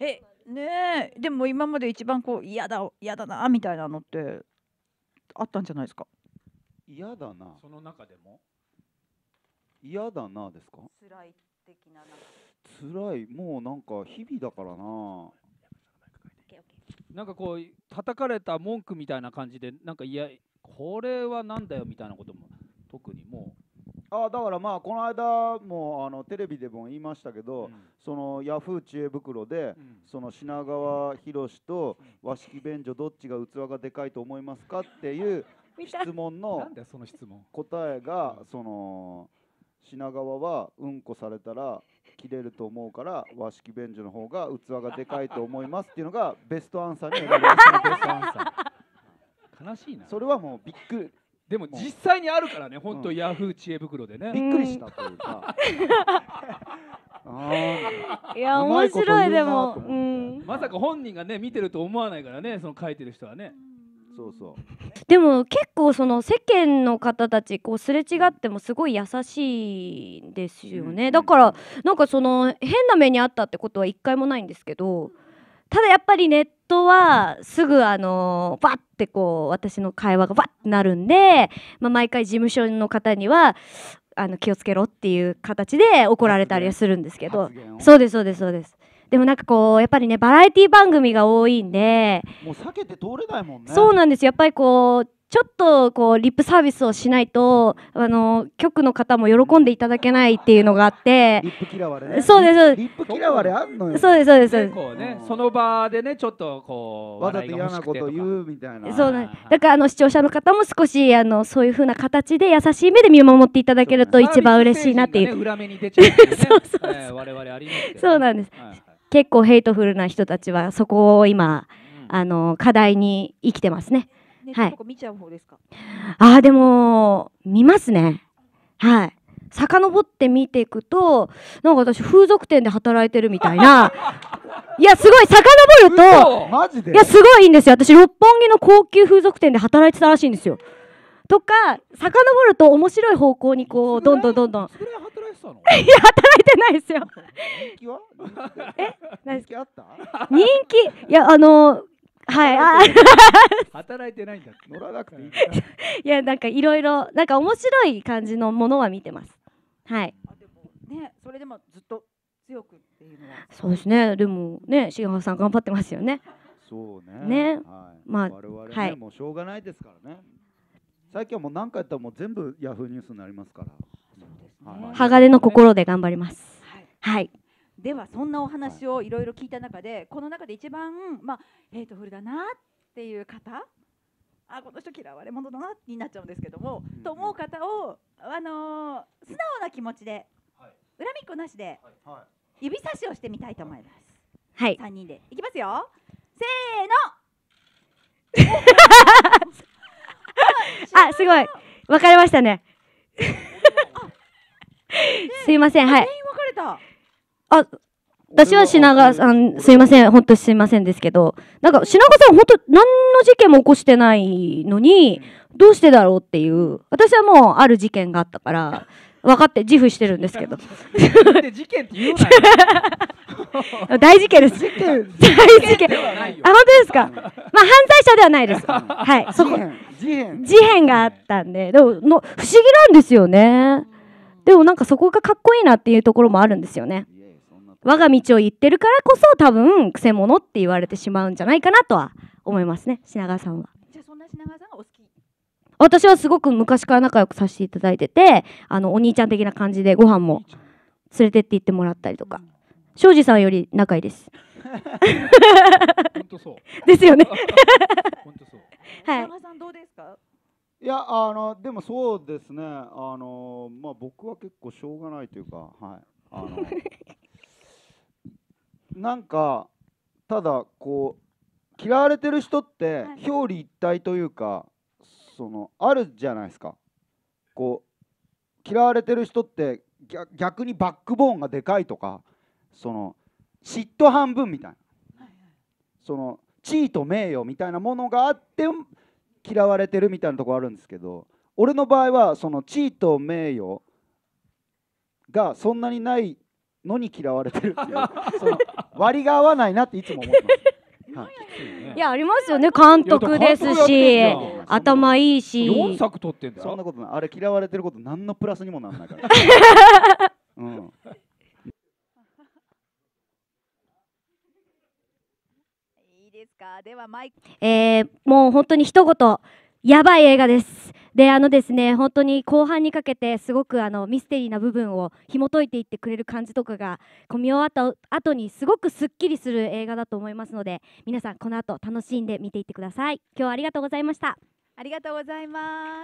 えねえでも今まで一番こう嫌だ嫌だなみたいなのってあったんじゃないですか嫌だなその中でも嫌だなですか辛い的な辛いもうなんか日々だからななんかこう叩かれた文句みたいな感じでなんかいやこれはなんだよみたいなことも特にあだからまあこの間もあのテレビでも言いましたけど、うん、そのヤフー知恵袋で、うん、その品川博と和式便所どっちが器がでかいと思いますかっていう質問の答えがその品川はうんこされたら切れると思うから和式便所の方が器がでかいと思いますっていうのがベストアンサーに選ばれました。悲しいなそれはもうびっくりでも実際にあるからね本当、ヤフー知恵袋でね、びっくりしたというか いや面白いでも、まさか本人がね見てると思わないからねその書いてる人はね、そうそうでも結構その世間の方たちこうすれ違ってもすごい優しいですよね、だからなんかその変な目にあったってことは一回もないんですけど、ただやっぱりネットはすぐあのバッてこう私の会話がバッてなるんで、まあ、毎回事務所の方にはあの気をつけろっていう形で怒られたりはするんですけどそうですそうですそうですでもなんかこうやっぱりねバラエティ番組が多いんでもう避けて通れないもんねそうなんですやっぱりこうちょっとこうリップサービスをしないとあの局の方も喜んでいただけないっていうのがあってリップ嫌われねそうですリップ嫌われあんのよそうですそうです結構ね、その場でねちょっとこうわざと嫌なこと言うみたいなそうだ、ね、だからあの視聴者の方も少しあのそういうふうな形で優しい目で見守っていただけると一番嬉しいなっていう、裏目に出ちゃう、ね、そうそうそう、我々あります、そうなんです、結構ヘイトフルな人たちはそこを今、あの課題に生きてますね。ネットとか見ちゃう方ですか、はい、あでも見ますねはい遡って見ていくとなんか私風俗店で働いてるみたいな いやすごい遡るといやすごいいいんですよ私六本木の高級風俗店で働いてたらしいんですよとか遡ると面白い方向にこうどんどんどんどん いや働いてないですよ人気はえ何人気あった人気いやあのはい。働いてないんだ。乗らなくていい。いや、なんかいろいろ、なんか面白い感じのものは見てます。はい。ね、それでもずっと強くっていうのは。そうですね。でもね、重原さん頑張ってますよね。そうね。ね、はい、まあ、我々ね、はい、もうしょうがないですからね。最近はもう何回やったらもう全部ヤフーニュースになりますから。そうですね。鋼の心で頑張ります。はい。はいではそんなお話をいろいろ聞いた中で、この中で一番、まあ、ヘイトフルだなっていう方あこの人嫌われ者だなになっちゃうんですけども、と思う方を、あのー、素直な気持ちで、はい、恨みっこなしで、はい、指差しをしてみたいと思います。はい、3人でいきますよせーの あすごい分かれましたね すいませんはい全分かれたあ、私は品川さん、すいません、本当すいませんですけど、なんか品川さん、本当何の事件も起こしてないのに、どうしてだろうっていう、私はもうある事件があったから、分かって自負してるんですけど。事件って言うな 大事件です。事件大事件。あ、本当ですか。まあ、犯罪者ではないです。はい、そこ。事変があったんで、でもの、不思議なんですよね。でもなんかそこがかっこいいなっていうところもあるんですよね。我が道を言ってるからこそ多分くせ者って言われてしまうんじゃないかなとは思いますね品川さんは。じゃそんな品川さんがお好き私はすごく昔から仲良くさせていただいててあのお兄ちゃん的な感じでご飯も連れてって行ってもらったりとか、庄司さんより仲いいです。本当そう。ですよね。本当そう。はい。さんどうですか。いやあのでもそうですねあのまあ僕は結構しょうがないというかはいあの なんかただこう嫌われてる人って表裏一体というかそのあるじゃないですかこう嫌われてる人って逆逆にバックボーンがでかいとかその嫉妬半分みたいなはいその地位と名誉みたいなものがあって嫌われてるみたいなところあるんですけど俺の場合はその地位と名誉がそんなにないのに嫌われてるっていう 割が合わないなっていつも思ってます。い、やありますよね監督ですし頭いいし4作撮ってんだそんなことないあれ嫌われてること何のプラスにもならないから、うん、いいですかではマイえー、もう本当に一言やばい映画ですであのですね本当に後半にかけてすごくあのミステリーな部分を紐解いていってくれる感じとかが込み見終わった後にすごくすっきりする映画だと思いますので皆さんこの後楽しんで見ていってください今日はありがとうございましたありがとうございます